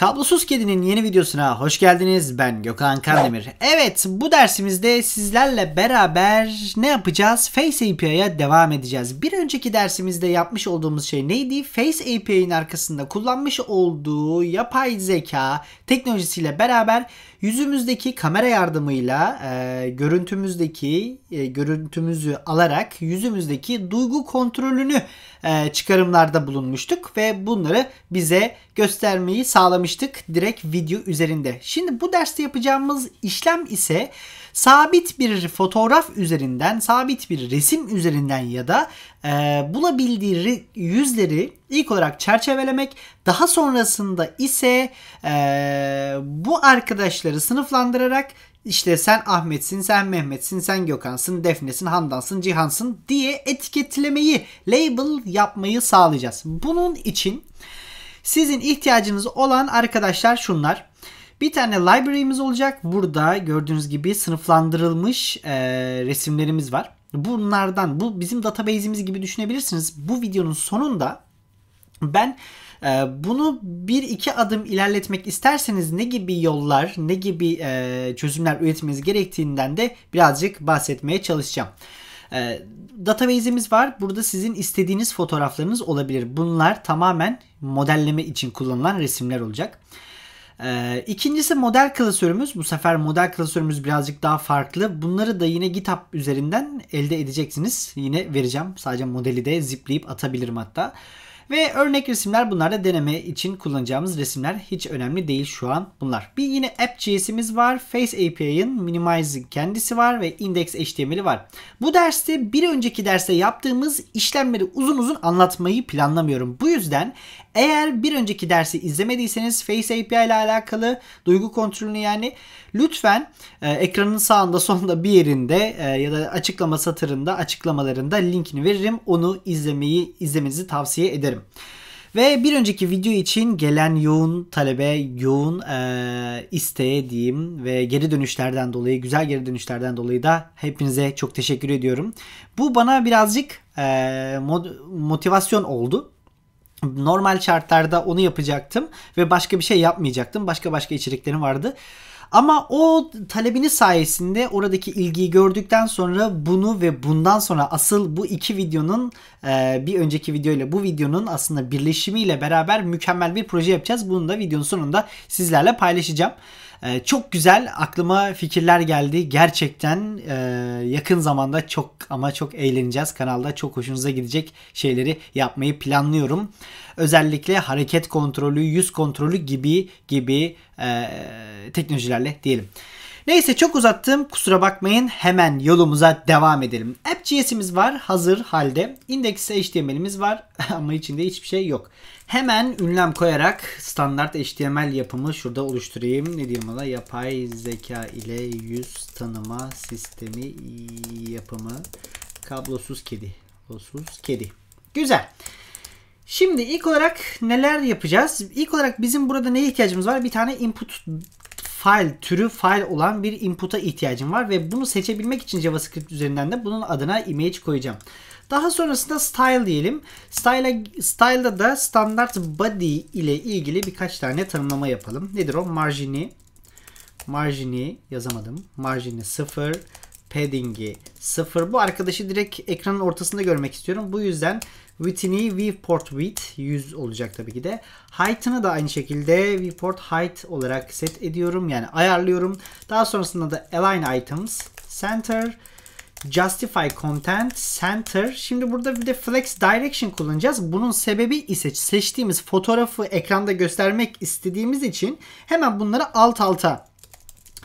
Kablosuz Kedi'nin yeni videosuna hoş geldiniz. Ben Gökhan Kandemir. Evet bu dersimizde sizlerle beraber ne yapacağız? Face API'ye devam edeceğiz. Bir önceki dersimizde yapmış olduğumuz şey neydi? Face API'nin arkasında kullanmış olduğu yapay zeka teknolojisiyle beraber yüzümüzdeki kamera yardımıyla e, görüntümüzdeki e, görüntümüzü alarak yüzümüzdeki duygu kontrolünü e, çıkarımlarda bulunmuştuk ve bunları bize göstermeyi sağlamıştık direkt video üzerinde. Şimdi bu derste yapacağımız işlem ise sabit bir fotoğraf üzerinden, sabit bir resim üzerinden ya da e, bulabildiği yüzleri ilk olarak çerçevelemek, daha sonrasında ise e, bu arkadaşları sınıflandırarak işte sen Ahmet'sin, sen Mehmet'sin, sen Gökhan'sın, Defne'sin, Handan'sın, Cihan'sın diye etiketlemeyi, label yapmayı sağlayacağız. Bunun için sizin ihtiyacınız olan arkadaşlar şunlar. Bir tane library'miz olacak. Burada gördüğünüz gibi sınıflandırılmış e, resimlerimiz var. Bunlardan bu bizim database'imiz gibi düşünebilirsiniz. Bu videonun sonunda ben e, bunu bir iki adım ilerletmek isterseniz ne gibi yollar, ne gibi e, çözümler üretmeniz gerektiğinden de birazcık bahsetmeye çalışacağım. E, database'imiz var. Burada sizin istediğiniz fotoğraflarınız olabilir. Bunlar tamamen modelleme için kullanılan resimler olacak. E, ikincisi model klasörümüz. Bu sefer model klasörümüz birazcık daha farklı. Bunları da yine GitHub üzerinden elde edeceksiniz. Yine vereceğim. Sadece modeli de zipleyip atabilirim hatta. Ve örnek resimler bunlar da deneme için kullanacağımız resimler. Hiç önemli değil şu an bunlar. Bir yine app.js'imiz var. Face API'ın minimize kendisi var ve index HTML'i var. Bu derste bir önceki derste yaptığımız işlemleri uzun uzun anlatmayı planlamıyorum. Bu yüzden eğer bir önceki dersi izlemediyseniz Face API ile alakalı duygu kontrolünü yani lütfen e, ekranın sağında sonunda bir yerinde e, ya da açıklama satırında açıklamalarında linkini veririm. Onu izlemeyi izlemenizi tavsiye ederim. Ve bir önceki video için gelen yoğun talebe, yoğun e, isteğe diyeyim ve geri dönüşlerden dolayı, güzel geri dönüşlerden dolayı da hepinize çok teşekkür ediyorum. Bu bana birazcık e, motivasyon oldu normal şartlarda onu yapacaktım ve başka bir şey yapmayacaktım. Başka başka içeriklerim vardı. Ama o talebini sayesinde oradaki ilgiyi gördükten sonra bunu ve bundan sonra asıl bu iki videonun e, bir önceki video ile bu videonun aslında birleşimiyle beraber mükemmel bir proje yapacağız. Bunu da videonun sonunda sizlerle paylaşacağım. Ee, çok güzel aklıma fikirler geldi. Gerçekten e, yakın zamanda çok ama çok eğleneceğiz. Kanalda çok hoşunuza gidecek şeyleri yapmayı planlıyorum. Özellikle hareket kontrolü, yüz kontrolü gibi gibi e, teknolojilerle diyelim. Neyse çok uzattım kusura bakmayın hemen yolumuza devam edelim. App.js'imiz var hazır halde. Index HTML'imiz var ama içinde hiçbir şey yok. Hemen ünlem koyarak standart HTML yapımı şurada oluşturayım. Ne diyeyim ona yapay zeka ile yüz tanıma sistemi yapımı kablosuz kedi. Kablosuz kedi. Güzel. Şimdi ilk olarak neler yapacağız? İlk olarak bizim burada neye ihtiyacımız var? Bir tane input file türü file olan bir input'a ihtiyacım var ve bunu seçebilmek için JavaScript üzerinden de bunun adına image koyacağım. Daha sonrasında style diyelim. Style style'da da standart body ile ilgili birkaç tane tanımlama yapalım. Nedir o? Margini margini yazamadım. Margini 0 padding'i 0. Bu arkadaşı direkt ekranın ortasında görmek istiyorum. Bu yüzden width'ini viewport width 100 olacak tabii ki de. Height'ını da aynı şekilde viewport height olarak set ediyorum. Yani ayarlıyorum. Daha sonrasında da align items center justify content center. Şimdi burada bir de flex direction kullanacağız. Bunun sebebi ise seçtiğimiz fotoğrafı ekranda göstermek istediğimiz için hemen bunları alt alta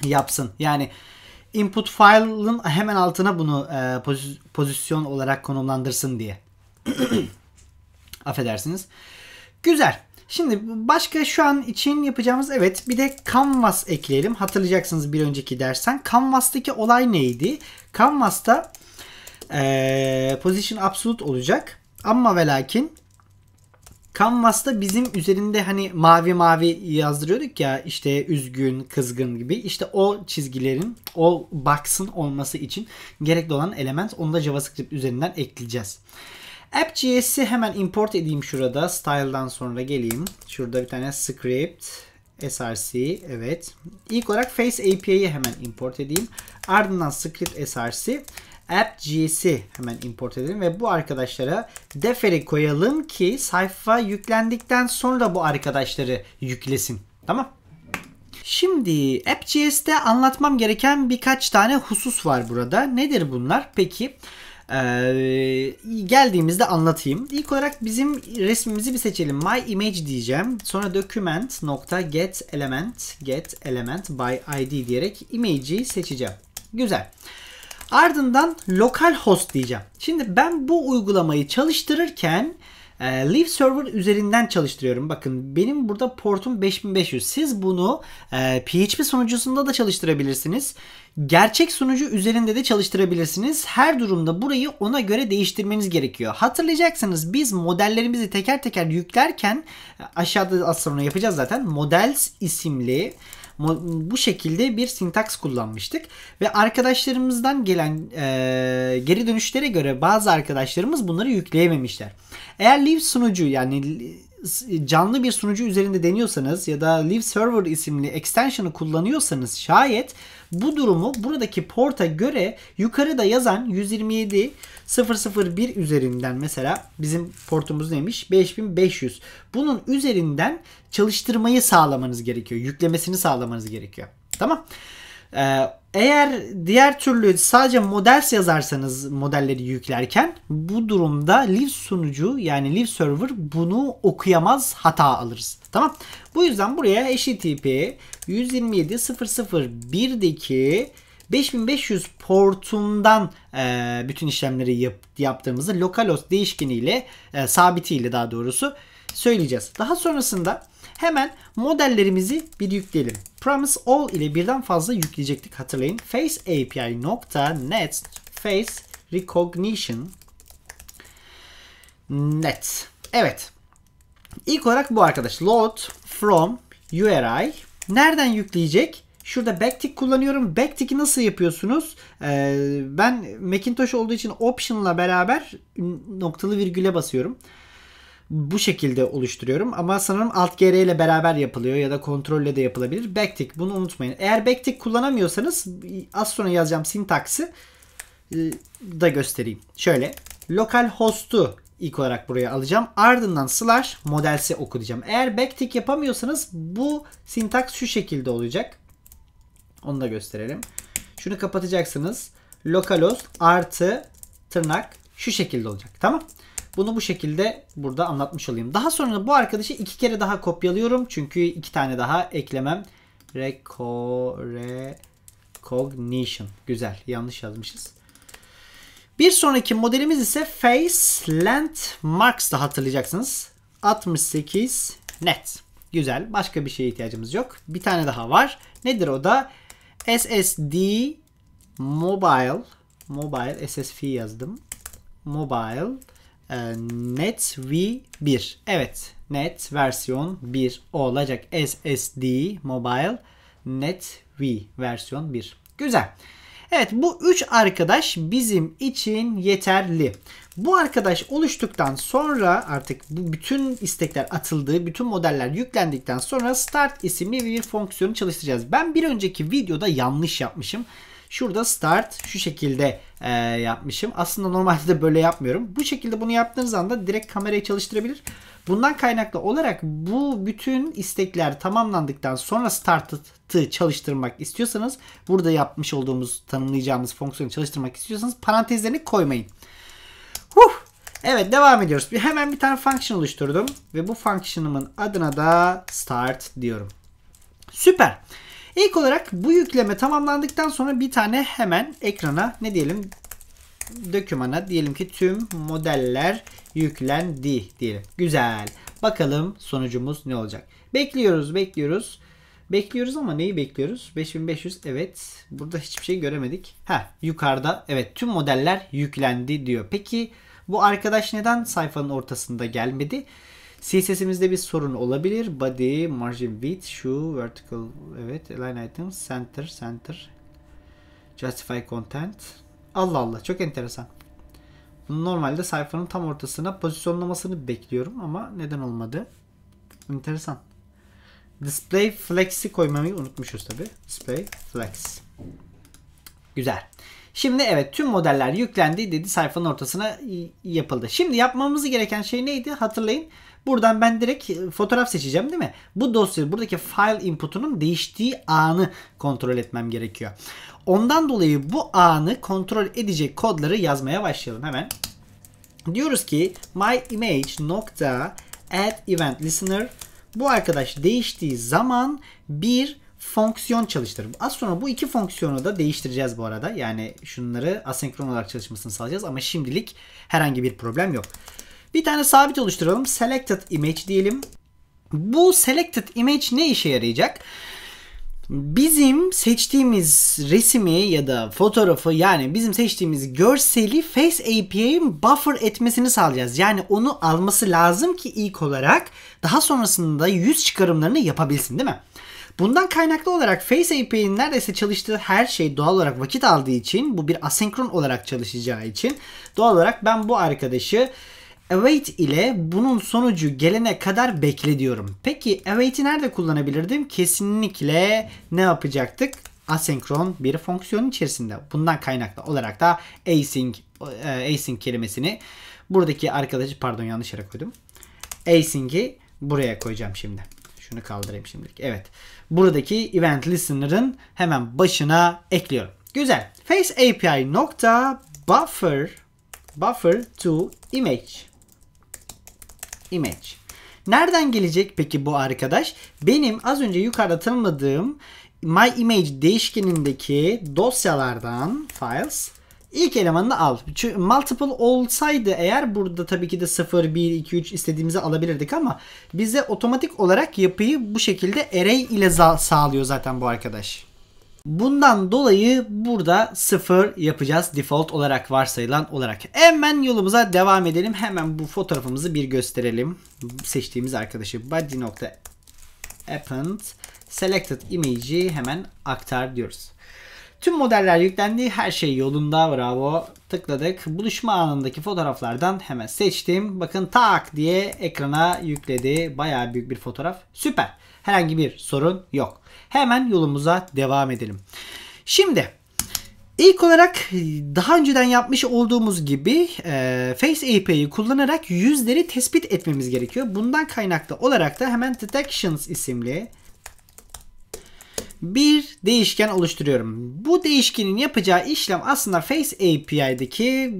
yapsın. Yani input file'ın hemen altına bunu e, poz pozisyon olarak konumlandırsın diye. Affedersiniz. Güzel. Şimdi başka şu an için yapacağımız evet bir de Canvas ekleyelim. Hatırlayacaksınız bir önceki dersten. Canvas'taki olay neydi? Canvas'ta e, position absolute olacak. Ama ve lakin Canvas'ta bizim üzerinde hani mavi mavi yazdırıyorduk ya işte üzgün, kızgın gibi. İşte o çizgilerin, o box'ın olması için gerekli olan element onu da JavaScript üzerinden ekleyeceğiz. App.js'i hemen import edeyim şurada. Style'dan sonra geleyim. Şurada bir tane script src evet. İlk olarak face API'yi hemen import edeyim. Ardından script src app.js'i hemen import edelim ve bu arkadaşlara deferi koyalım ki sayfa yüklendikten sonra bu arkadaşları yüklesin. Tamam. Şimdi app.js'te anlatmam gereken birkaç tane husus var burada. Nedir bunlar? Peki ee, geldiğimizde anlatayım. İlk olarak bizim resmimizi bir seçelim. My image diyeceğim. Sonra document nokta get element get element by id diyerek image'i seçeceğim. Güzel. Ardından lokal host diyeceğim. Şimdi ben bu uygulamayı çalıştırırken e, Leaf Server üzerinden çalıştırıyorum. Bakın benim burada portum 5500. Siz bunu e, PHP sunucusunda da çalıştırabilirsiniz. Gerçek sunucu üzerinde de çalıştırabilirsiniz. Her durumda burayı ona göre değiştirmeniz gerekiyor. Hatırlayacaksınız biz modellerimizi teker teker yüklerken e, aşağıda az sonra yapacağız zaten. Models isimli bu şekilde bir sintaks kullanmıştık. Ve arkadaşlarımızdan gelen e, geri dönüşlere göre bazı arkadaşlarımız bunları yükleyememişler. Eğer Live sunucu yani canlı bir sunucu üzerinde deniyorsanız ya da Live Server isimli extension'ı kullanıyorsanız şayet bu durumu buradaki porta göre yukarıda yazan 127.0.0.1 üzerinden mesela bizim portumuz neymiş? 5500. Bunun üzerinden çalıştırmayı sağlamanız gerekiyor. Yüklemesini sağlamanız gerekiyor. Tamam. Ee, eğer diğer türlü sadece models yazarsanız modelleri yüklerken bu durumda live sunucu yani live server bunu okuyamaz hata alırız. Tamam. Bu yüzden buraya eşit ip 127.0.0.1'deki 5500 portundan e, bütün işlemleri yap, yaptığımızı lokalos değişkeniyle e, sabitiyle daha doğrusu söyleyeceğiz. Daha sonrasında hemen modellerimizi bir yükleyelim. Promise all ile birden fazla yükleyecektik hatırlayın. Face API nokta next face recognition net. Evet İlk olarak bu arkadaş. Load from URI. Nereden yükleyecek? Şurada backtick kullanıyorum. Backtick'i nasıl yapıyorsunuz? Ee, ben Macintosh olduğu için option'la beraber noktalı virgüle basıyorum. Bu şekilde oluşturuyorum ama sanırım alt gr ile beraber yapılıyor ya da kontrolle de yapılabilir. Backtick bunu unutmayın. Eğer backtick kullanamıyorsanız az sonra yazacağım sintaksi e, da göstereyim. Şöyle localhost'u ilk olarak buraya alacağım. Ardından slash modelse oku diyeceğim. Eğer backtick yapamıyorsanız bu sintaks şu şekilde olacak. Onu da gösterelim. Şunu kapatacaksınız. Localhost artı tırnak şu şekilde olacak. Tamam. Bunu bu şekilde burada anlatmış olayım. Daha sonra bu arkadaşı iki kere daha kopyalıyorum. Çünkü iki tane daha eklemem. Reco, recognition. Güzel. Yanlış yazmışız. Bir sonraki modelimiz ise Face da hatırlayacaksınız. 68 net. Güzel. Başka bir şeye ihtiyacımız yok. Bir tane daha var. Nedir o da? SSD Mobile Mobile SSV yazdım. Mobile e, Net V1. Evet. Net versiyon 1 olacak. SSD Mobile Net V versiyon 1. Güzel. Evet bu 3 arkadaş bizim için yeterli. Bu arkadaş oluştuktan sonra artık bu bütün istekler atıldığı, bütün modeller yüklendikten sonra start isimli bir fonksiyonu çalıştıracağız. Ben bir önceki videoda yanlış yapmışım. Şurada start şu şekilde e, yapmışım. Aslında normalde de böyle yapmıyorum. Bu şekilde bunu yaptığınız anda direkt kamerayı çalıştırabilir. Bundan kaynaklı olarak bu bütün istekler tamamlandıktan sonra start'ı çalıştırmak istiyorsanız burada yapmış olduğumuz tanımlayacağımız fonksiyonu çalıştırmak istiyorsanız parantezlerini koymayın. Huh! Evet devam ediyoruz. Bir, hemen bir tane function oluşturdum ve bu function'ımın adına da start diyorum. Süper. İlk olarak bu yükleme tamamlandıktan sonra bir tane hemen ekrana ne diyelim dökümana diyelim ki tüm modeller yüklendi diyelim. Güzel. Bakalım sonucumuz ne olacak. Bekliyoruz bekliyoruz. Bekliyoruz ama neyi bekliyoruz? 5500 evet. Burada hiçbir şey göremedik. Ha yukarıda evet tüm modeller yüklendi diyor. Peki bu arkadaş neden sayfanın ortasında gelmedi? CSS'imizde bir sorun olabilir. Body, margin width, şu vertical, evet, line item, center, center, justify content. Allah Allah çok enteresan. Normalde sayfanın tam ortasına pozisyonlamasını bekliyorum ama neden olmadı? Enteresan. Display flex'i koymamayı unutmuşuz tabi. Display flex. Güzel. Şimdi evet tüm modeller yüklendi dedi sayfanın ortasına yapıldı. Şimdi yapmamız gereken şey neydi hatırlayın. Buradan ben direkt e, fotoğraf seçeceğim değil mi? Bu dosyayı buradaki file input'unun değiştiği anı kontrol etmem gerekiyor. Ondan dolayı bu anı kontrol edecek kodları yazmaya başlayalım hemen. Diyoruz ki my image nokta add event listener bu arkadaş değiştiği zaman bir fonksiyon çalıştırırım. Az sonra bu iki fonksiyonu da değiştireceğiz bu arada. Yani şunları asenkron olarak çalışmasını sağlayacağız ama şimdilik herhangi bir problem yok. Bir tane sabit oluşturalım. Selected image diyelim. Bu selected image ne işe yarayacak? Bizim seçtiğimiz resmi ya da fotoğrafı yani bizim seçtiğimiz görseli Face API'nin buffer etmesini sağlayacağız. Yani onu alması lazım ki ilk olarak daha sonrasında yüz çıkarımlarını yapabilsin değil mi? Bundan kaynaklı olarak Face API'nin neredeyse çalıştığı her şey doğal olarak vakit aldığı için bu bir asenkron olarak çalışacağı için doğal olarak ben bu arkadaşı await ile bunun sonucu gelene kadar bekle diyorum. Peki await'i nerede kullanabilirdim? Kesinlikle ne yapacaktık? Asenkron bir fonksiyon içerisinde. Bundan kaynaklı olarak da async, e, async kelimesini buradaki arkadaşı pardon yanlış yere koydum. Async'i buraya koyacağım şimdi. Şunu kaldırayım şimdilik. Evet. Buradaki event listener'ın hemen başına ekliyorum. Güzel. Face API nokta buffer buffer to image image. Nereden gelecek peki bu arkadaş? Benim az önce yukarıda tanımladığım my image değişkenindeki dosyalardan files İlk elemanını al. Çünkü multiple olsaydı eğer burada tabii ki de 0, 1, 2, 3 istediğimizi alabilirdik ama bize otomatik olarak yapıyı bu şekilde array ile sağlıyor zaten bu arkadaş. Bundan dolayı burada 0 yapacağız default olarak varsayılan olarak. Hemen yolumuza devam edelim. Hemen bu fotoğrafımızı bir gösterelim. Seçtiğimiz arkadaşı body.append selected image'i hemen aktar diyoruz. Tüm modeller yüklendi. Her şey yolunda. Bravo. Tıkladık. Buluşma anındaki fotoğraflardan hemen seçtim. Bakın tak diye ekrana yükledi. Baya büyük bir fotoğraf. Süper. Herhangi bir sorun yok. Hemen yolumuza devam edelim. Şimdi ilk olarak daha önceden yapmış olduğumuz gibi e, Face API'yi kullanarak yüzleri tespit etmemiz gerekiyor. Bundan kaynaklı olarak da hemen Detections isimli bir değişken oluşturuyorum. Bu değişkenin yapacağı işlem aslında Face API'deki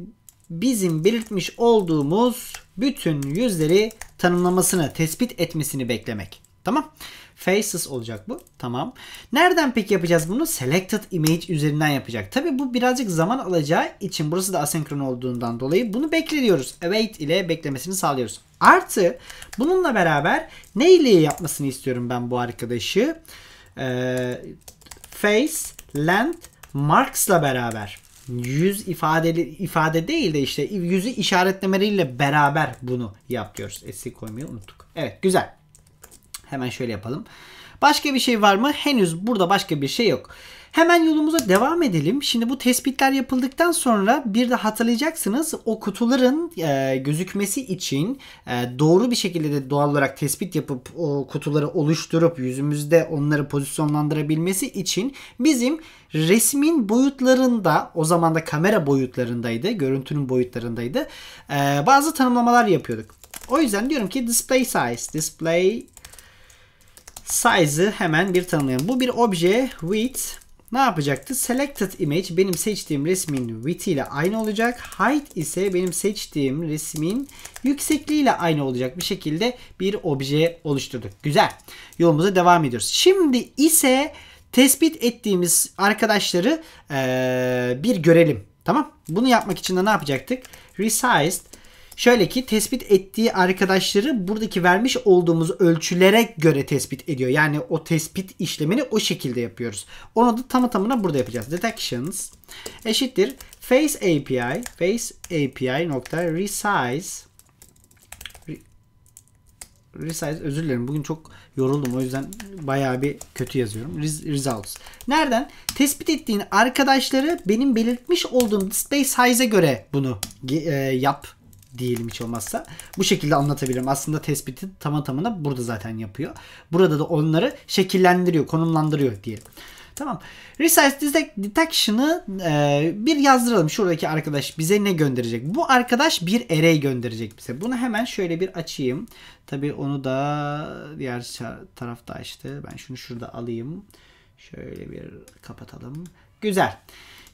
bizim belirtmiş olduğumuz bütün yüzleri tanımlamasını, tespit etmesini beklemek. Tamam. Faces olacak bu. Tamam. Nereden peki yapacağız bunu? Selected image üzerinden yapacak. Tabi bu birazcık zaman alacağı için burası da asenkron olduğundan dolayı bunu bekliyoruz. Await ile beklemesini sağlıyoruz. Artı bununla beraber ne ile yapmasını istiyorum ben bu arkadaşı? e, face, length, marks'la beraber yüz ifadeli ifade değil de işte yüzü işaretlemeleriyle beraber bunu yapıyoruz. S'yi koymayı unuttuk. Evet güzel. Hemen şöyle yapalım. Başka bir şey var mı? Henüz burada başka bir şey yok. Hemen yolumuza devam edelim. Şimdi bu tespitler yapıldıktan sonra bir de hatırlayacaksınız o kutuların e, gözükmesi için e, doğru bir şekilde de doğal olarak tespit yapıp o kutuları oluşturup yüzümüzde onları pozisyonlandırabilmesi için bizim resmin boyutlarında o zaman da kamera boyutlarındaydı, görüntünün boyutlarındaydı. E, bazı tanımlamalar yapıyorduk. O yüzden diyorum ki display size, display size'ı hemen bir tanımlayalım. Bu bir obje width ne yapacaktı? Selected image benim seçtiğim resmin width ile aynı olacak. Height ise benim seçtiğim resmin yüksekliği ile aynı olacak bir şekilde bir obje oluşturduk. Güzel. Yolumuza devam ediyoruz. Şimdi ise tespit ettiğimiz arkadaşları ee, bir görelim. Tamam. Bunu yapmak için de ne yapacaktık? Resized Şöyle ki tespit ettiği arkadaşları buradaki vermiş olduğumuz ölçülere göre tespit ediyor. Yani o tespit işlemini o şekilde yapıyoruz. Onu da tam tamına burada yapacağız. Detections eşittir face API face API nokta resize resize özür dilerim bugün çok yoruldum o yüzden bayağı bir kötü yazıyorum. results. Nereden? Tespit ettiğin arkadaşları benim belirtmiş olduğum display size'e göre bunu e, yap diyelim hiç olmazsa. Bu şekilde anlatabilirim. Aslında tespiti tamam tamına burada zaten yapıyor. Burada da onları şekillendiriyor, konumlandırıyor diyelim. Tamam. Resize detection'ı e, bir yazdıralım. Şuradaki arkadaş bize ne gönderecek? Bu arkadaş bir array gönderecek bize. Bunu hemen şöyle bir açayım. Tabi onu da diğer tarafta açtı. Ben şunu şurada alayım. Şöyle bir kapatalım. Güzel.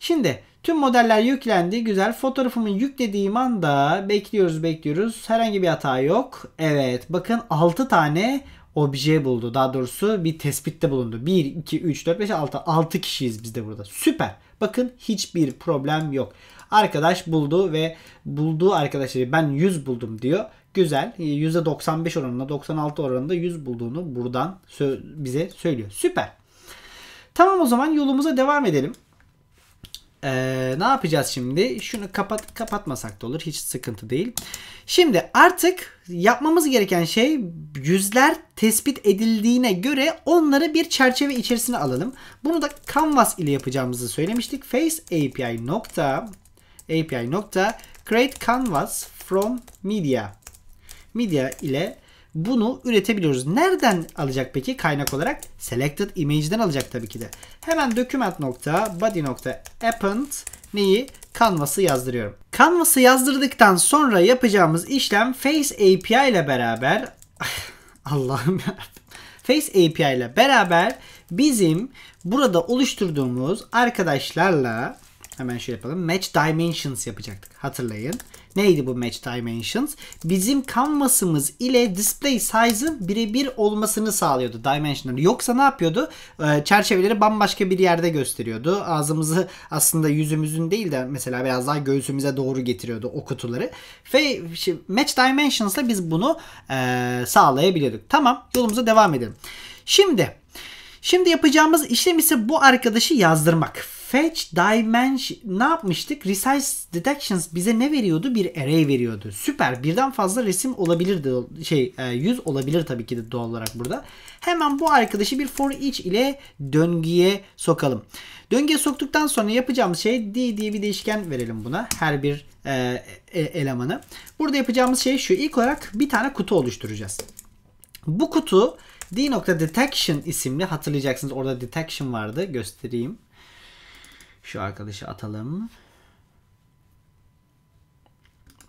Şimdi tüm modeller yüklendi. Güzel. Fotoğrafımı yüklediğim anda bekliyoruz bekliyoruz. Herhangi bir hata yok. Evet. Bakın 6 tane obje buldu. Daha doğrusu bir tespitte bulundu. 1, 2, 3, 4, 5, 6. 6 kişiyiz biz de burada. Süper. Bakın hiçbir problem yok. Arkadaş buldu ve bulduğu arkadaşları ben 100 buldum diyor. Güzel. %95 oranında 96 oranında 100 bulduğunu buradan sö bize söylüyor. Süper. Tamam o zaman yolumuza devam edelim. Ee, ne yapacağız şimdi? Şunu kapat kapatmasak da olur. Hiç sıkıntı değil. Şimdi artık yapmamız gereken şey yüzler tespit edildiğine göre onları bir çerçeve içerisine alalım. Bunu da canvas ile yapacağımızı söylemiştik. Face API nokta API nokta create canvas from media media ile bunu üretebiliyoruz. Nereden alacak peki kaynak olarak? Selected image'den alacak tabii ki de. Hemen document nokta body nokta append neyi? Canvas'ı yazdırıyorum. Canvas'ı yazdırdıktan sonra yapacağımız işlem Face API ile beraber Allah'ım ya. Face API ile beraber bizim burada oluşturduğumuz arkadaşlarla hemen şöyle yapalım. Match dimensions yapacaktık. Hatırlayın. Neydi bu match dimensions? Bizim canvas'ımız ile display size'ın birebir olmasını sağlıyordu Dimensions. Yoksa ne yapıyordu? Ee, çerçeveleri bambaşka bir yerde gösteriyordu. Ağzımızı aslında yüzümüzün değil de mesela biraz daha göğsümüze doğru getiriyordu o kutuları. Ve match dimensions'la biz bunu e, sağlayabiliyorduk. Tamam yolumuza devam edelim. Şimdi Şimdi yapacağımız işlem ise bu arkadaşı yazdırmak. Fetch dimension ne yapmıştık? Resize detections bize ne veriyordu? Bir array veriyordu. Süper. Birden fazla resim olabilirdi. Şey e, yüz olabilir tabii ki de doğal olarak burada. Hemen bu arkadaşı bir for each ile döngüye sokalım. Döngüye soktuktan sonra yapacağımız şey d diye bir değişken verelim buna. Her bir e, e elemanı. Burada yapacağımız şey şu. İlk olarak bir tane kutu oluşturacağız. Bu kutu d.detection isimli hatırlayacaksınız. Orada detection vardı. Göstereyim. Şu arkadaşı atalım.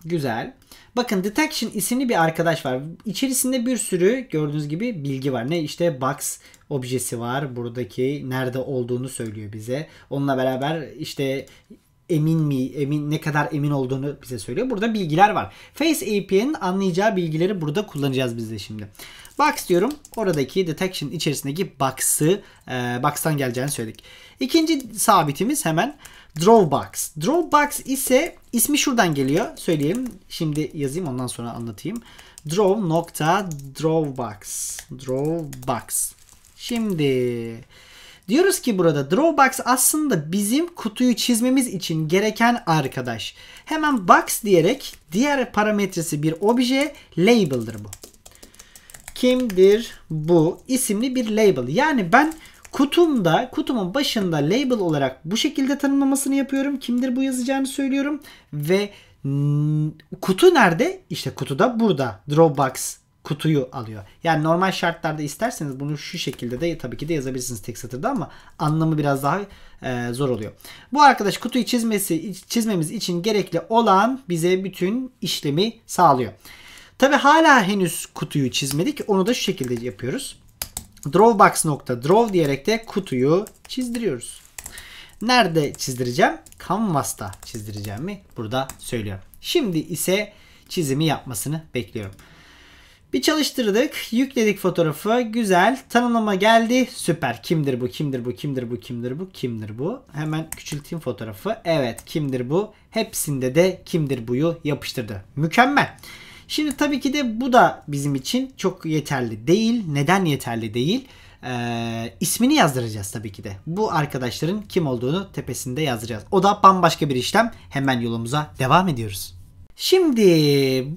Güzel. Bakın Detection isimli bir arkadaş var. İçerisinde bir sürü gördüğünüz gibi bilgi var. Ne işte box objesi var. Buradaki nerede olduğunu söylüyor bize. Onunla beraber işte emin mi, emin ne kadar emin olduğunu bize söylüyor. Burada bilgiler var. Face API'nin anlayacağı bilgileri burada kullanacağız biz de şimdi. Box diyorum. Oradaki detection içerisindeki box'ı e, box'tan geleceğini söyledik. İkinci sabitimiz hemen draw box draw box ise ismi şuradan geliyor. Söyleyeyim. Şimdi yazayım ondan sonra anlatayım. Draw nokta draw box draw box Şimdi Diyoruz ki burada drawbox aslında bizim kutuyu çizmemiz için gereken arkadaş. Hemen box diyerek diğer parametresi bir obje label'dır bu. Kimdir bu isimli bir label. Yani ben kutumda kutumun başında label olarak bu şekilde tanımlamasını yapıyorum. Kimdir bu yazacağını söylüyorum ve kutu nerede? İşte kutuda burada. DrawBox kutuyu alıyor. Yani normal şartlarda isterseniz bunu şu şekilde de tabii ki de yazabilirsiniz tek satırda ama anlamı biraz daha e, zor oluyor. Bu arkadaş kutuyu çizmesi çizmemiz için gerekli olan bize bütün işlemi sağlıyor. Tabi hala henüz kutuyu çizmedik. Onu da şu şekilde yapıyoruz. Drawbox nokta draw diyerek de kutuyu çizdiriyoruz. Nerede çizdireceğim? Canvas'ta çizdireceğim mi? Burada söylüyorum. Şimdi ise çizimi yapmasını bekliyorum. Bir çalıştırdık. Yükledik fotoğrafı. Güzel. Tanımlama geldi. Süper. Kimdir bu? Kimdir bu? Kimdir bu? Kimdir bu? Kimdir bu? Hemen küçülteyim fotoğrafı. Evet. Kimdir bu? Hepsinde de kimdir buyu yapıştırdı. Mükemmel. Şimdi tabii ki de bu da bizim için çok yeterli değil. Neden yeterli değil? Ee, ismini yazdıracağız tabii ki de. Bu arkadaşların kim olduğunu tepesinde yazdıracağız. O da bambaşka bir işlem. Hemen yolumuza devam ediyoruz. Şimdi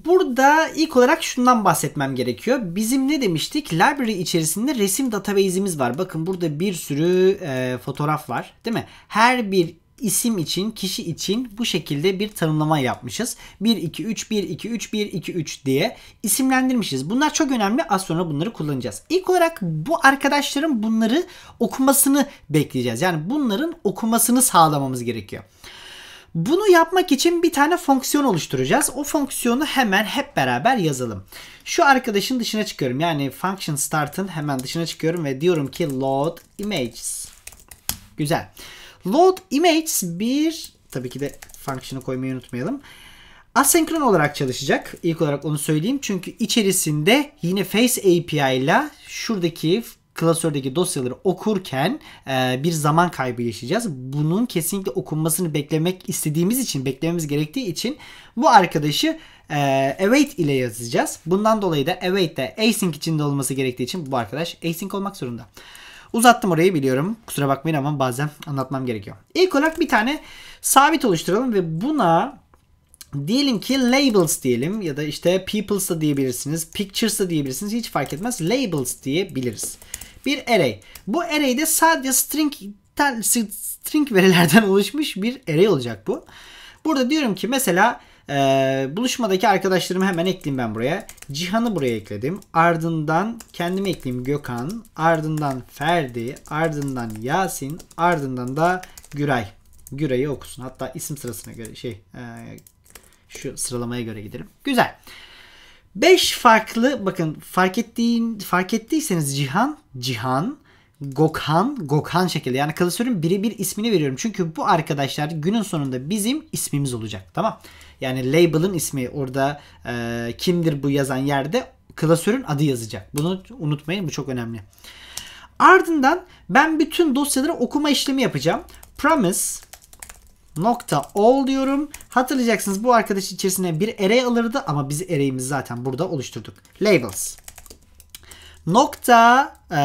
burada ilk olarak şundan bahsetmem gerekiyor. Bizim ne demiştik? Library içerisinde resim database'imiz var. Bakın burada bir sürü e, fotoğraf var değil mi? Her bir isim için, kişi için bu şekilde bir tanımlama yapmışız. 1 2 3 1 2 3 1 2 3 diye isimlendirmişiz. Bunlar çok önemli. Az sonra bunları kullanacağız. İlk olarak bu arkadaşların bunları okumasını bekleyeceğiz. Yani bunların okumasını sağlamamız gerekiyor. Bunu yapmak için bir tane fonksiyon oluşturacağız. O fonksiyonu hemen hep beraber yazalım. Şu arkadaşın dışına çıkıyorum. Yani function start'ın hemen dışına çıkıyorum ve diyorum ki load images. Güzel. Load images bir tabii ki de function'ı koymayı unutmayalım. Asenkron olarak çalışacak. İlk olarak onu söyleyeyim. Çünkü içerisinde yine Face API ile şuradaki klasördeki dosyaları okurken e, bir zaman kaybı yaşayacağız. Bunun kesinlikle okunmasını beklemek istediğimiz için, beklememiz gerektiği için bu arkadaşı e, await ile yazacağız. Bundan dolayı da await de async içinde olması gerektiği için bu arkadaş async olmak zorunda. Uzattım orayı biliyorum. Kusura bakmayın ama bazen anlatmam gerekiyor. İlk olarak bir tane sabit oluşturalım ve buna diyelim ki labels diyelim ya da işte peoples da diyebilirsiniz, pictures da diyebilirsiniz. Hiç fark etmez. Labels diyebiliriz bir array. Bu array de sadece string string verilerden oluşmuş bir array olacak bu. Burada diyorum ki mesela e, buluşmadaki arkadaşlarımı hemen ekleyeyim ben buraya. Cihan'ı buraya ekledim. Ardından kendimi ekleyeyim Gökhan. Ardından Ferdi. Ardından Yasin. Ardından da Güray. Güray'ı okusun. Hatta isim sırasına göre şey e, şu sıralamaya göre gidelim. Güzel. 5 farklı bakın fark ettiğin fark ettiyseniz Cihan, Cihan, Gokhan, Gokhan şekilde yani klasörün biri bir ismini veriyorum. Çünkü bu arkadaşlar günün sonunda bizim ismimiz olacak. Tamam. Yani label'ın ismi orada e, kimdir bu yazan yerde klasörün adı yazacak. Bunu unutmayın bu çok önemli. Ardından ben bütün dosyaları okuma işlemi yapacağım. Promise nokta all diyorum. Hatırlayacaksınız bu arkadaş içerisine bir array alırdı ama biz array'imizi zaten burada oluşturduk. Labels. Nokta e,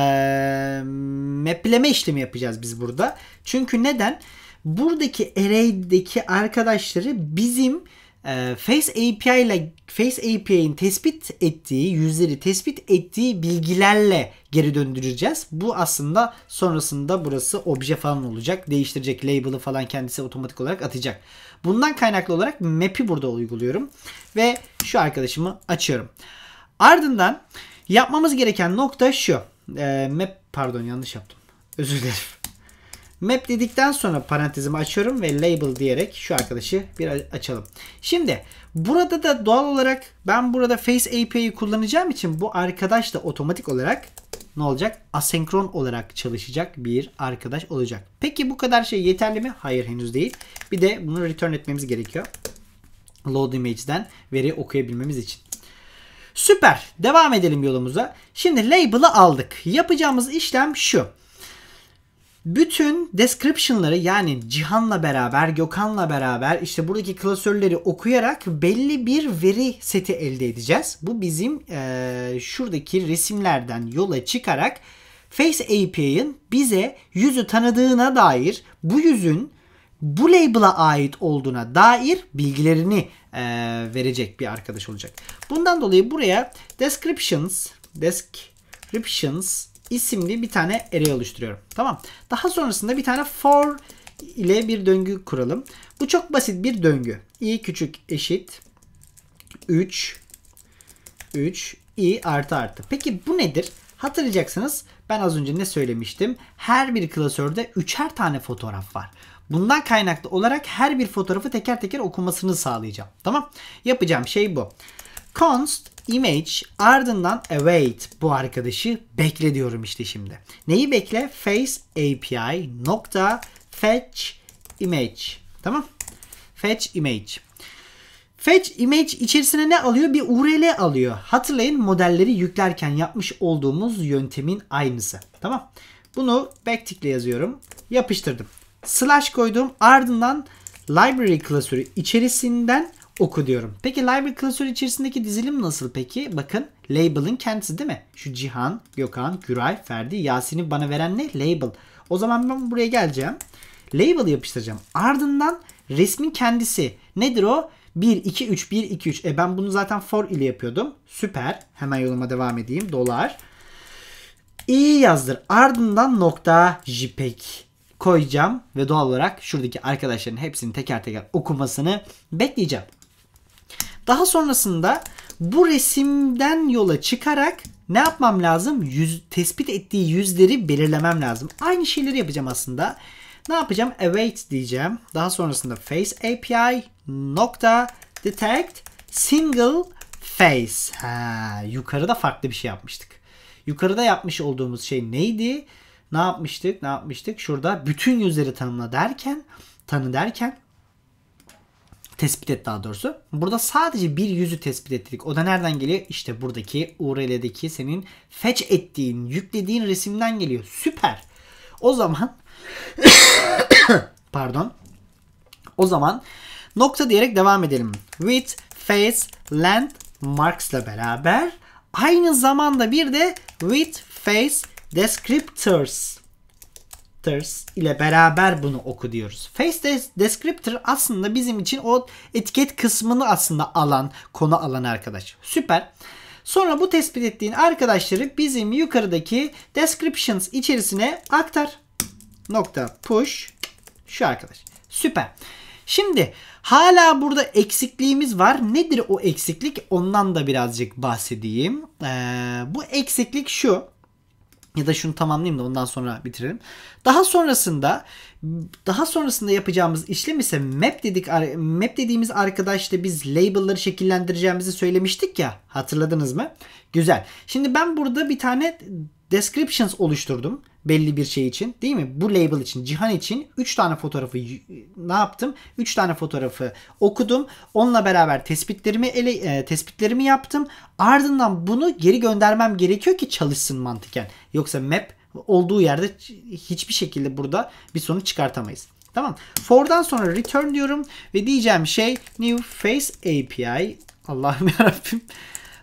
mapleme işlemi yapacağız biz burada. Çünkü neden? Buradaki array'deki arkadaşları bizim ee, Face API ile Face API'nin tespit ettiği yüzleri tespit ettiği bilgilerle geri döndüreceğiz. Bu aslında sonrasında burası obje falan olacak. Değiştirecek label'ı falan kendisi otomatik olarak atacak. Bundan kaynaklı olarak map'i burada uyguluyorum. Ve şu arkadaşımı açıyorum. Ardından yapmamız gereken nokta şu. E, map pardon yanlış yaptım. Özür dilerim. Map dedikten sonra parantezimi açıyorum ve label diyerek şu arkadaşı bir açalım. Şimdi burada da doğal olarak ben burada face API'yi kullanacağım için bu arkadaş da otomatik olarak ne olacak? Asenkron olarak çalışacak bir arkadaş olacak. Peki bu kadar şey yeterli mi? Hayır henüz değil. Bir de bunu return etmemiz gerekiyor. Load image'den veri okuyabilmemiz için. Süper. Devam edelim yolumuza. Şimdi label'ı aldık. Yapacağımız işlem şu. Bütün description'ları yani Cihan'la beraber, Gökhan'la beraber işte buradaki klasörleri okuyarak belli bir veri seti elde edeceğiz. Bu bizim e, şuradaki resimlerden yola çıkarak Face API'ın bize yüzü tanıdığına dair bu yüzün bu label'a ait olduğuna dair bilgilerini e, verecek bir arkadaş olacak. Bundan dolayı buraya descriptions, descriptions isimli bir tane array oluşturuyorum. Tamam. Daha sonrasında bir tane for ile bir döngü kuralım. Bu çok basit bir döngü. i küçük eşit 3 3 i artı artı. Peki bu nedir? Hatırlayacaksınız ben az önce ne söylemiştim? Her bir klasörde üçer tane fotoğraf var. Bundan kaynaklı olarak her bir fotoğrafı teker teker okumasını sağlayacağım. Tamam. Yapacağım şey bu. Const image ardından await bu arkadaşı bekle diyorum işte şimdi. Neyi bekle? Face API nokta fetch image. Tamam. Fetch image. Fetch image içerisine ne alıyor? Bir URL alıyor. Hatırlayın modelleri yüklerken yapmış olduğumuz yöntemin aynısı. Tamam. Bunu backtickle yazıyorum. Yapıştırdım. Slash koydum. Ardından library klasörü içerisinden oku diyorum. Peki library klasörü içerisindeki dizilim nasıl peki? Bakın label'ın kendisi değil mi? Şu Cihan, Gökhan, Güray, Ferdi, Yasin'i bana veren ne? Label. O zaman ben buraya geleceğim. Label'ı yapıştıracağım. Ardından resmin kendisi. Nedir o? 1, 2, 3, 1, 2, 3. E ben bunu zaten for ile yapıyordum. Süper. Hemen yoluma devam edeyim. Dolar. İyi yazdır. Ardından nokta JPEG koyacağım ve doğal olarak şuradaki arkadaşların hepsini teker teker okumasını bekleyeceğim. Daha sonrasında bu resimden yola çıkarak ne yapmam lazım? Yüz, tespit ettiği yüzleri belirlemem lazım. Aynı şeyleri yapacağım aslında. Ne yapacağım? Await diyeceğim. Daha sonrasında face API nokta detect single face. Ha, yukarıda farklı bir şey yapmıştık. Yukarıda yapmış olduğumuz şey neydi? Ne yapmıştık? Ne yapmıştık? Şurada bütün yüzleri tanımla derken, tanı derken tespit et daha doğrusu. Burada sadece bir yüzü tespit ettik. O da nereden geliyor? İşte buradaki URL'deki senin fetch ettiğin, yüklediğin resimden geliyor. Süper. O zaman pardon. O zaman nokta diyerek devam edelim. With face landmarks'la beraber aynı zamanda bir de with face descriptors descriptors ile beraber bunu oku diyoruz. Face descriptor aslında bizim için o etiket kısmını aslında alan, konu alan arkadaş. Süper. Sonra bu tespit ettiğin arkadaşları bizim yukarıdaki descriptions içerisine aktar. Nokta push şu arkadaş. Süper. Şimdi hala burada eksikliğimiz var. Nedir o eksiklik? Ondan da birazcık bahsedeyim. Ee, bu eksiklik şu ya da şunu tamamlayayım da ondan sonra bitirelim. Daha sonrasında daha sonrasında yapacağımız işlem ise map dedik map dediğimiz arkadaşta biz label'ları şekillendireceğimizi söylemiştik ya. Hatırladınız mı? Güzel. Şimdi ben burada bir tane descriptions oluşturdum belli bir şey için değil mi? Bu label için, Cihan için 3 tane fotoğrafı ne yaptım? 3 tane fotoğrafı okudum. Onunla beraber tespitlerimi ele, e, tespitlerimi yaptım. Ardından bunu geri göndermem gerekiyor ki çalışsın mantıken. Yoksa map olduğu yerde hiçbir şekilde burada bir sonuç çıkartamayız. Tamam. For'dan sonra return diyorum ve diyeceğim şey new face API Allah'ım yarabbim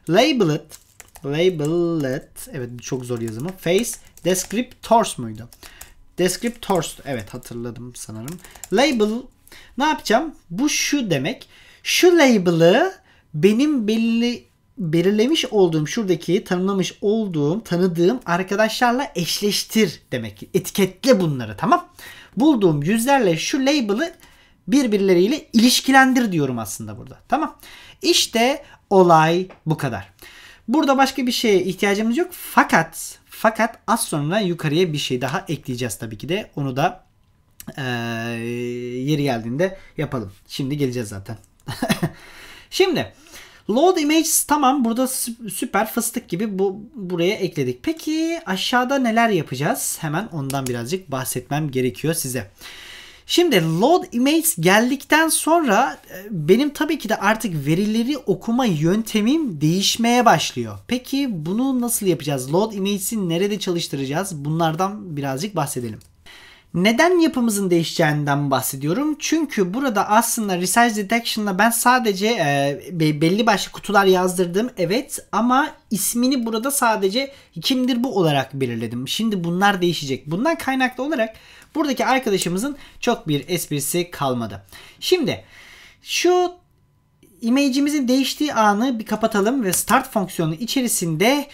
label it Labelet. Evet çok zor yazımı. Face Descriptors muydu? Descriptors. Evet hatırladım sanırım. Label ne yapacağım? Bu şu demek. Şu label'ı benim belli belirlemiş olduğum şuradaki tanımlamış olduğum tanıdığım arkadaşlarla eşleştir demek. Etiketle bunları tamam. Bulduğum yüzlerle şu label'ı birbirleriyle ilişkilendir diyorum aslında burada. Tamam. İşte olay bu kadar. Burada başka bir şeye ihtiyacımız yok. Fakat fakat az sonra yukarıya bir şey daha ekleyeceğiz tabii ki de. Onu da e, yeri geldiğinde yapalım. Şimdi geleceğiz zaten. Şimdi load images tamam burada süper fıstık gibi bu buraya ekledik. Peki aşağıda neler yapacağız? Hemen ondan birazcık bahsetmem gerekiyor size. Şimdi load image geldikten sonra e, benim tabii ki de artık verileri okuma yöntemim değişmeye başlıyor. Peki bunu nasıl yapacağız? Load images'i nerede çalıştıracağız? Bunlardan birazcık bahsedelim. Neden yapımızın değişeceğinden bahsediyorum? Çünkü burada aslında Resize Detection'la ben sadece e, belli başlı kutular yazdırdım. Evet ama ismini burada sadece kimdir bu olarak belirledim. Şimdi bunlar değişecek. Bundan kaynaklı olarak buradaki arkadaşımızın çok bir esprisi kalmadı. Şimdi şu image'imizin değiştiği anı bir kapatalım ve start fonksiyonu içerisinde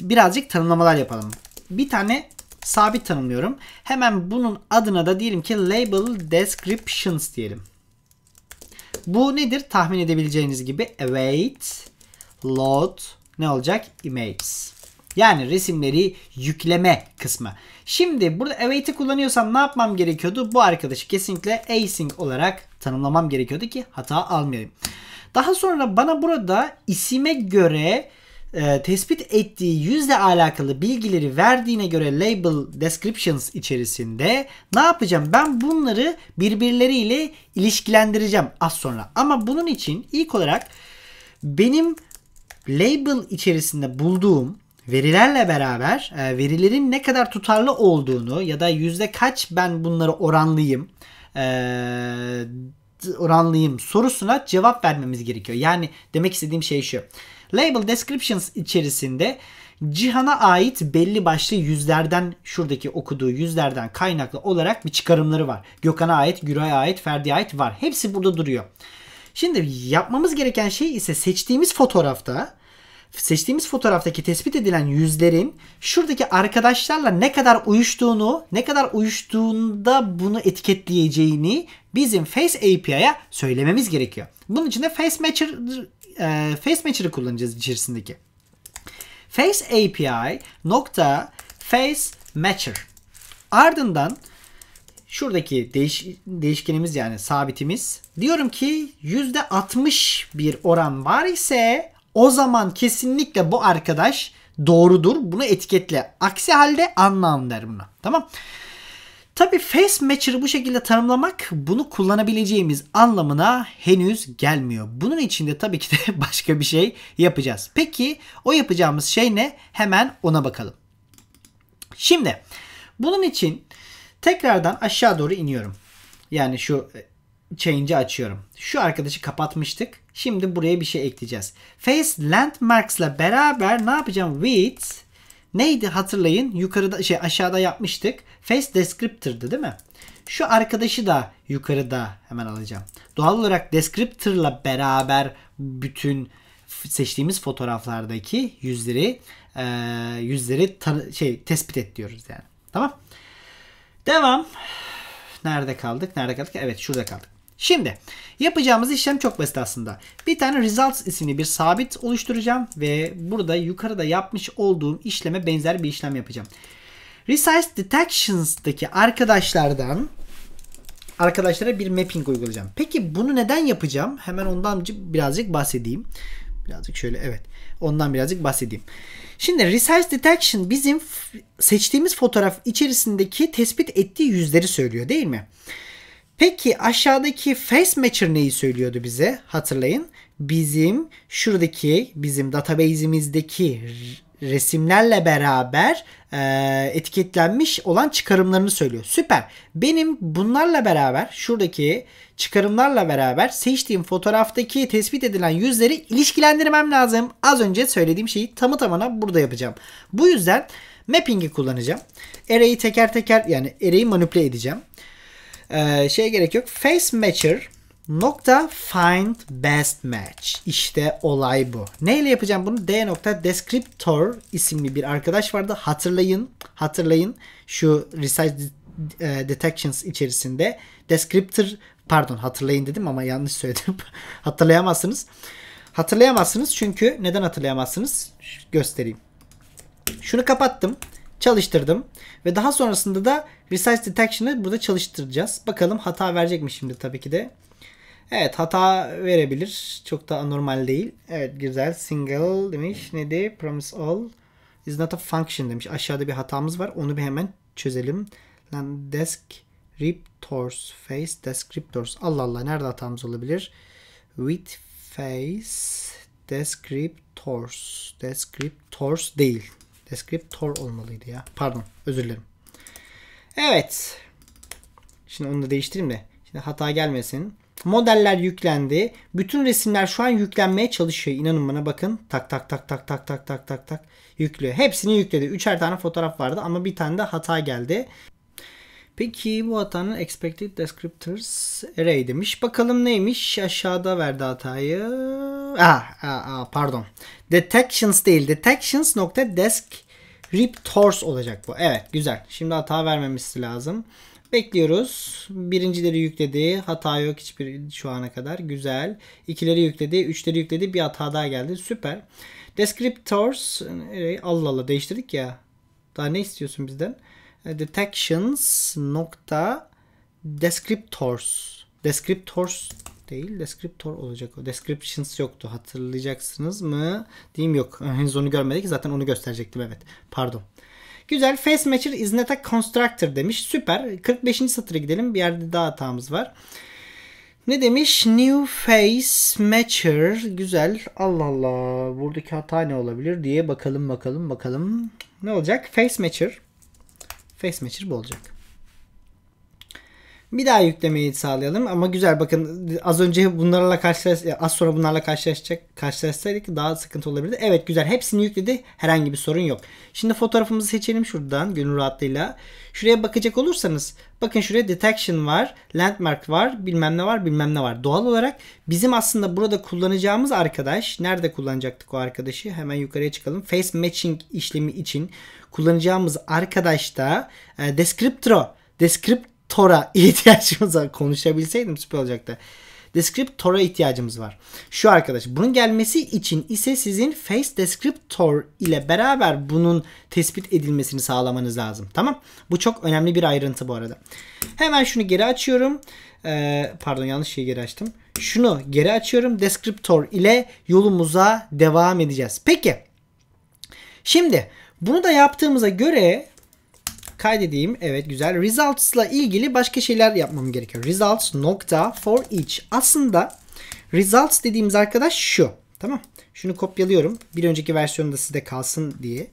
birazcık tanımlamalar yapalım. Bir tane sabit tanımlıyorum. Hemen bunun adına da diyelim ki label descriptions diyelim. Bu nedir? Tahmin edebileceğiniz gibi await load ne olacak? Images. Yani resimleri yükleme kısmı. Şimdi burada await'i kullanıyorsam ne yapmam gerekiyordu? Bu arkadaşı kesinlikle async olarak tanımlamam gerekiyordu ki hata almayayım. Daha sonra bana burada isime göre e, tespit ettiği yüzle alakalı bilgileri verdiğine göre label descriptions içerisinde ne yapacağım? Ben bunları birbirleriyle ilişkilendireceğim az sonra. Ama bunun için ilk olarak benim label içerisinde bulduğum verilerle beraber e, verilerin ne kadar tutarlı olduğunu ya da yüzde kaç ben bunları oranlıyım e, oranlıyım sorusuna cevap vermemiz gerekiyor. Yani demek istediğim şey şu. Label Descriptions içerisinde Cihan'a ait belli başlı yüzlerden şuradaki okuduğu yüzlerden kaynaklı olarak bir çıkarımları var. Gökhan'a ait, Güray'a ait, Ferdi'ye ait var. Hepsi burada duruyor. Şimdi yapmamız gereken şey ise seçtiğimiz fotoğrafta seçtiğimiz fotoğraftaki tespit edilen yüzlerin şuradaki arkadaşlarla ne kadar uyuştuğunu, ne kadar uyuştuğunda bunu etiketleyeceğini bizim Face API'ya söylememiz gerekiyor. Bunun için de Face Matcher e, face matcher'ı kullanacağız içerisindeki. Face API nokta face matcher. Ardından şuradaki değiş, değişkenimiz yani sabitimiz. Diyorum ki %60 bir oran var ise o zaman kesinlikle bu arkadaş doğrudur. Bunu etiketle. Aksi halde anlam der buna. Tamam. Tabi face matcher'ı bu şekilde tanımlamak bunu kullanabileceğimiz anlamına henüz gelmiyor. Bunun için de tabii ki de başka bir şey yapacağız. Peki o yapacağımız şey ne? Hemen ona bakalım. Şimdi bunun için tekrardan aşağı doğru iniyorum. Yani şu e, change'i açıyorum. Şu arkadaşı kapatmıştık. Şimdi buraya bir şey ekleyeceğiz. Face landmarks'la beraber ne yapacağım? With Neydi hatırlayın? Yukarıda şey aşağıda yapmıştık. Face descriptor'dı değil mi? Şu arkadaşı da yukarıda hemen alacağım. Doğal olarak descriptor'la beraber bütün seçtiğimiz fotoğraflardaki yüzleri e, yüzleri şey tespit et diyoruz yani. Tamam. Devam. Nerede kaldık? Nerede kaldık? Evet şurada kaldık. Şimdi yapacağımız işlem çok basit aslında. Bir tane results isimli bir sabit oluşturacağım ve burada yukarıda yapmış olduğum işleme benzer bir işlem yapacağım. Resize detections'daki arkadaşlardan arkadaşlara bir mapping uygulayacağım. Peki bunu neden yapacağım? Hemen ondan birazcık bahsedeyim. Birazcık şöyle evet. Ondan birazcık bahsedeyim. Şimdi resize detection bizim seçtiğimiz fotoğraf içerisindeki tespit ettiği yüzleri söylüyor değil mi? Peki aşağıdaki face matcher neyi söylüyordu bize? Hatırlayın. Bizim şuradaki bizim database'imizdeki resimlerle beraber e, etiketlenmiş olan çıkarımlarını söylüyor. Süper. Benim bunlarla beraber şuradaki çıkarımlarla beraber seçtiğim fotoğraftaki tespit edilen yüzleri ilişkilendirmem lazım. Az önce söylediğim şeyi tamı tamına burada yapacağım. Bu yüzden mapping'i kullanacağım. Array'i teker teker yani array'i manipüle edeceğim. Ee, şeye gerek yok. Face Matcher nokta find best match. İşte olay bu. Neyle yapacağım bunu? D nokta descriptor isimli bir arkadaş vardı. Hatırlayın. Hatırlayın. Şu Research e, Detections içerisinde descriptor pardon hatırlayın dedim ama yanlış söyledim. hatırlayamazsınız. Hatırlayamazsınız çünkü neden hatırlayamazsınız? Göstereyim. Şunu kapattım çalıştırdım. Ve daha sonrasında da Resize Detection'ı burada çalıştıracağız. Bakalım hata verecek mi şimdi tabii ki de. Evet hata verebilir. Çok da anormal değil. Evet güzel. Single demiş. Neydi? Promise all is not a function demiş. Aşağıda bir hatamız var. Onu bir hemen çözelim. Lan desk Riptors face descriptors. Allah Allah nerede hatamız olabilir? With face descriptors. Descriptors değil. Descriptor olmalıydı ya. Pardon. Özür dilerim. Evet. Şimdi onu da değiştireyim de. Şimdi hata gelmesin. Modeller yüklendi. Bütün resimler şu an yüklenmeye çalışıyor. İnanın bana bakın. Tak tak tak tak tak tak tak tak tak yüklüyor. Hepsini yükledi. Üçer tane fotoğraf vardı ama bir tane de hata geldi. Peki bu hatanın expected descriptors array demiş. Bakalım neymiş? Aşağıda verdi hatayı. Ah aa, aa pardon. Detections değil. Detections nokta descriptors olacak bu. Evet güzel. Şimdi hata vermemesi lazım. Bekliyoruz. Birincileri yükledi. Hata yok hiçbir şu ana kadar. Güzel. İkileri yükledi. Üçleri yükledi. Bir hata daha geldi. Süper. Descriptors. Allah Allah değiştirdik ya. Daha ne istiyorsun bizden? detections nokta descriptors descriptors değil descriptor olacak o descriptions yoktu hatırlayacaksınız mı diyeyim yok ee, henüz onu görmedik zaten onu gösterecektim evet pardon Güzel. Face Matcher is not a constructor demiş. Süper. 45. satıra gidelim. Bir yerde daha hatamız var. Ne demiş? New Face Matcher. Güzel. Allah Allah. Buradaki hata ne olabilir diye bakalım bakalım bakalım. Ne olacak? Face Matcher. Face Matcher bu olacak. Bir daha yüklemeyi sağlayalım ama güzel bakın az önce bunlarla karşılaş az sonra bunlarla karşılaşacak karşılaşsaydık daha sıkıntı olabilirdi. Evet güzel hepsini yükledi herhangi bir sorun yok. Şimdi fotoğrafımızı seçelim şuradan gönül rahatlığıyla. Şuraya bakacak olursanız bakın şuraya detection var, landmark var, bilmem ne var, bilmem ne var. Doğal olarak bizim aslında burada kullanacağımız arkadaş nerede kullanacaktık o arkadaşı? Hemen yukarıya çıkalım. Face matching işlemi için kullanacağımız arkadaş da e, descriptor. Descript Tora ihtiyacımız var. Konuşabilseydim süper olacaktı. Descriptor'a ihtiyacımız var. Şu arkadaş bunun gelmesi için ise sizin face descriptor ile beraber bunun tespit edilmesini sağlamanız lazım. Tamam. Bu çok önemli bir ayrıntı bu arada. Hemen şunu geri açıyorum. Ee, pardon yanlış şeyi geri açtım. Şunu geri açıyorum. Descriptor ile yolumuza devam edeceğiz. Peki. Şimdi bunu da yaptığımıza göre kaydedeyim. Evet güzel. Results'la ilgili başka şeyler yapmam gerekiyor. Results nokta for each. Aslında results dediğimiz arkadaş şu. Tamam. Şunu kopyalıyorum. Bir önceki versiyonda size kalsın diye.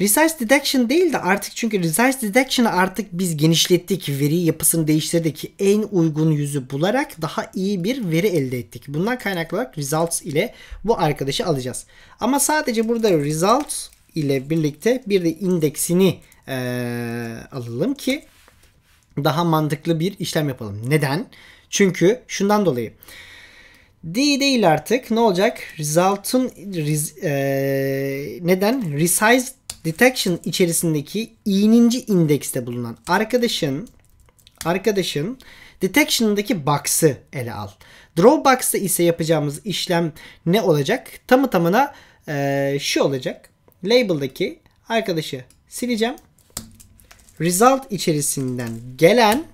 Resize Detection değil de artık çünkü Resize Detection'ı artık biz genişlettik. Veri yapısını değiştirdik. En uygun yüzü bularak daha iyi bir veri elde ettik. Bundan kaynaklı olarak Results ile bu arkadaşı alacağız. Ama sadece burada Results ile birlikte bir de indeksini e, alalım ki daha mantıklı bir işlem yapalım. Neden? Çünkü şundan dolayı. D değil artık. Ne olacak? Result'un e, neden? Resize detection içerisindeki i'ninci indekste bulunan arkadaşın arkadaşın detection'daki box'ı ele al. Draw box'ta ise yapacağımız işlem ne olacak? Tamı tamına e, şu olacak. Label'daki arkadaşı sileceğim result içerisinden gelen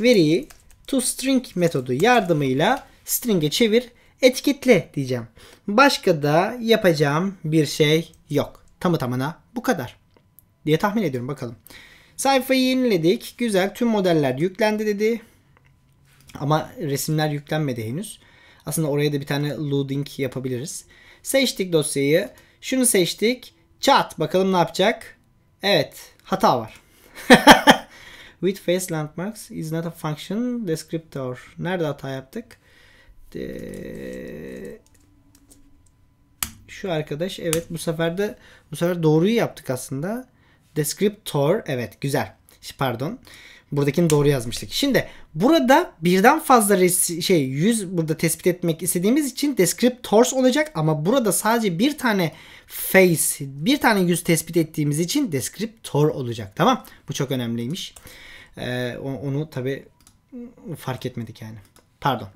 veriyi toString metodu yardımıyla string'e çevir etiketle diyeceğim. Başka da yapacağım bir şey yok. Tamı tamına bu kadar diye tahmin ediyorum bakalım. Sayfayı yeniledik. Güzel tüm modeller yüklendi dedi. Ama resimler yüklenmedi henüz. Aslında oraya da bir tane loading yapabiliriz. Seçtik dosyayı. Şunu seçtik. Chat. bakalım ne yapacak. Evet hata var. with face landmarks is not a function descriptor. Nerede hata yaptık? De... Şu arkadaş evet bu sefer de bu sefer doğruyu yaptık aslında. Descriptor evet güzel. Pardon. Buradakini doğru yazmıştık. Şimdi Burada birden fazla resi, şey yüz burada tespit etmek istediğimiz için descriptors olacak ama burada sadece bir tane face, bir tane yüz tespit ettiğimiz için descriptor olacak. Tamam? Bu çok önemliymiş. Ee, onu tabi fark etmedik yani. Pardon.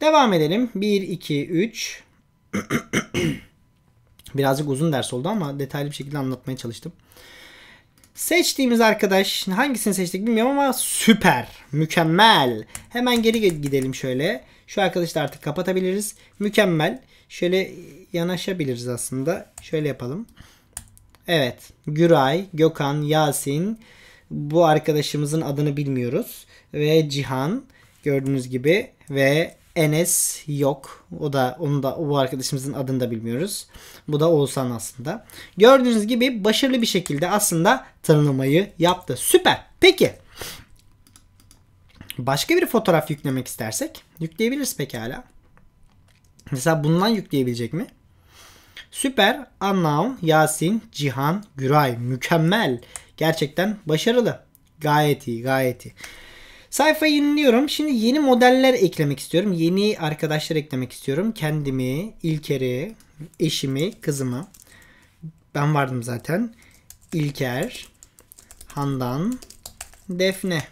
Devam edelim. 1 2 3 Birazcık uzun ders oldu ama detaylı bir şekilde anlatmaya çalıştım. Seçtiğimiz arkadaş hangisini seçtik bilmiyorum ama süper. Mükemmel. Hemen geri gidelim şöyle. Şu arkadaşı da artık kapatabiliriz. Mükemmel. Şöyle yanaşabiliriz aslında. Şöyle yapalım. Evet. Güray, Gökhan, Yasin. Bu arkadaşımızın adını bilmiyoruz. Ve Cihan. Gördüğünüz gibi. Ve Enes yok. O da onu da bu arkadaşımızın adını da bilmiyoruz. Bu da Oğuzhan aslında. Gördüğünüz gibi başarılı bir şekilde aslında tanımayı yaptı. Süper. Peki. Başka bir fotoğraf yüklemek istersek yükleyebiliriz pekala. Mesela bundan yükleyebilecek mi? Süper. Anlam, Yasin, Cihan, Güray. Mükemmel. Gerçekten başarılı. Gayet iyi, gayet iyi. Sayfa yeniliyorum. Şimdi yeni modeller eklemek istiyorum. Yeni arkadaşlar eklemek istiyorum. Kendimi, İlker'i, eşimi, kızımı. Ben vardım zaten. İlker, Handan, Defne.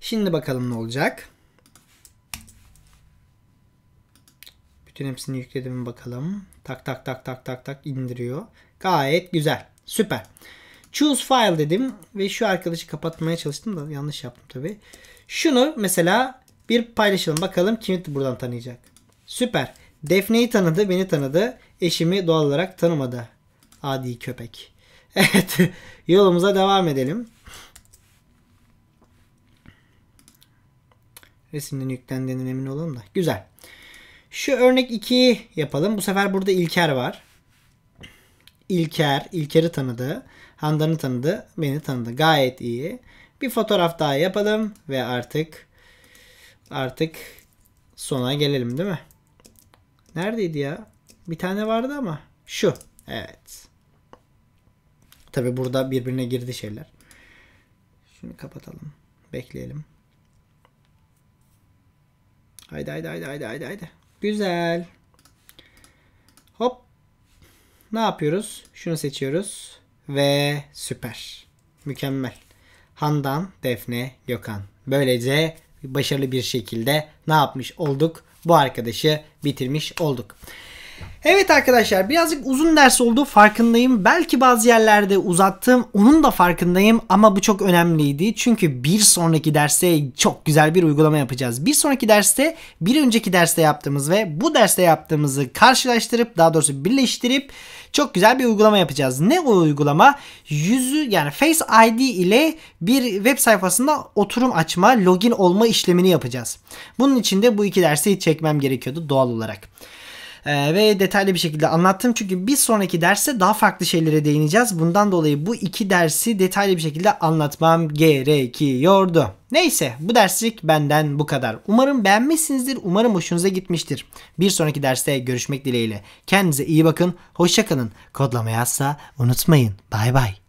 Şimdi bakalım ne olacak. Bütün hepsini yükledim bakalım. Tak tak tak tak tak tak indiriyor. Gayet güzel. Süper. Choose file dedim ve şu arkadaşı kapatmaya çalıştım da yanlış yaptım tabi. Şunu mesela bir paylaşalım bakalım kimi buradan tanıyacak. Süper. Defne'yi tanıdı, beni tanıdı. Eşimi doğal olarak tanımadı. Adi köpek. Evet. Yolumuza devam edelim. Resimden yüklendiğinden emin olalım da. Güzel. Şu örnek 2'yi yapalım. Bu sefer burada İlker var. İlker, İlker'i tanıdı. Handan'ı tanıdı, beni tanıdı. Gayet iyi. Bir fotoğraf daha yapalım ve artık artık sona gelelim değil mi? Neredeydi ya? Bir tane vardı ama. Şu. Evet. Tabi burada birbirine girdi şeyler. Şunu kapatalım. Bekleyelim. Haydi haydi haydi haydi haydi haydi. Güzel. Hop. Ne yapıyoruz? Şunu seçiyoruz ve süper. Mükemmel. Handan, Defne, Gökhan. Böylece başarılı bir şekilde ne yapmış olduk? Bu arkadaşı bitirmiş olduk. Evet arkadaşlar birazcık uzun ders oldu farkındayım. Belki bazı yerlerde uzattım. Onun da farkındayım ama bu çok önemliydi. Çünkü bir sonraki derste çok güzel bir uygulama yapacağız. Bir sonraki derste bir önceki derste yaptığımız ve bu derste yaptığımızı karşılaştırıp daha doğrusu birleştirip çok güzel bir uygulama yapacağız. Ne o uygulama? Yüzü yani Face ID ile bir web sayfasında oturum açma, login olma işlemini yapacağız. Bunun için de bu iki dersi çekmem gerekiyordu doğal olarak e, ve detaylı bir şekilde anlattım. Çünkü bir sonraki derste daha farklı şeylere değineceğiz. Bundan dolayı bu iki dersi detaylı bir şekilde anlatmam gerekiyordu. Neyse bu derslik benden bu kadar. Umarım beğenmişsinizdir. Umarım hoşunuza gitmiştir. Bir sonraki derste görüşmek dileğiyle. Kendinize iyi bakın. Hoşçakalın. Kodlamayı asla unutmayın. Bay bay.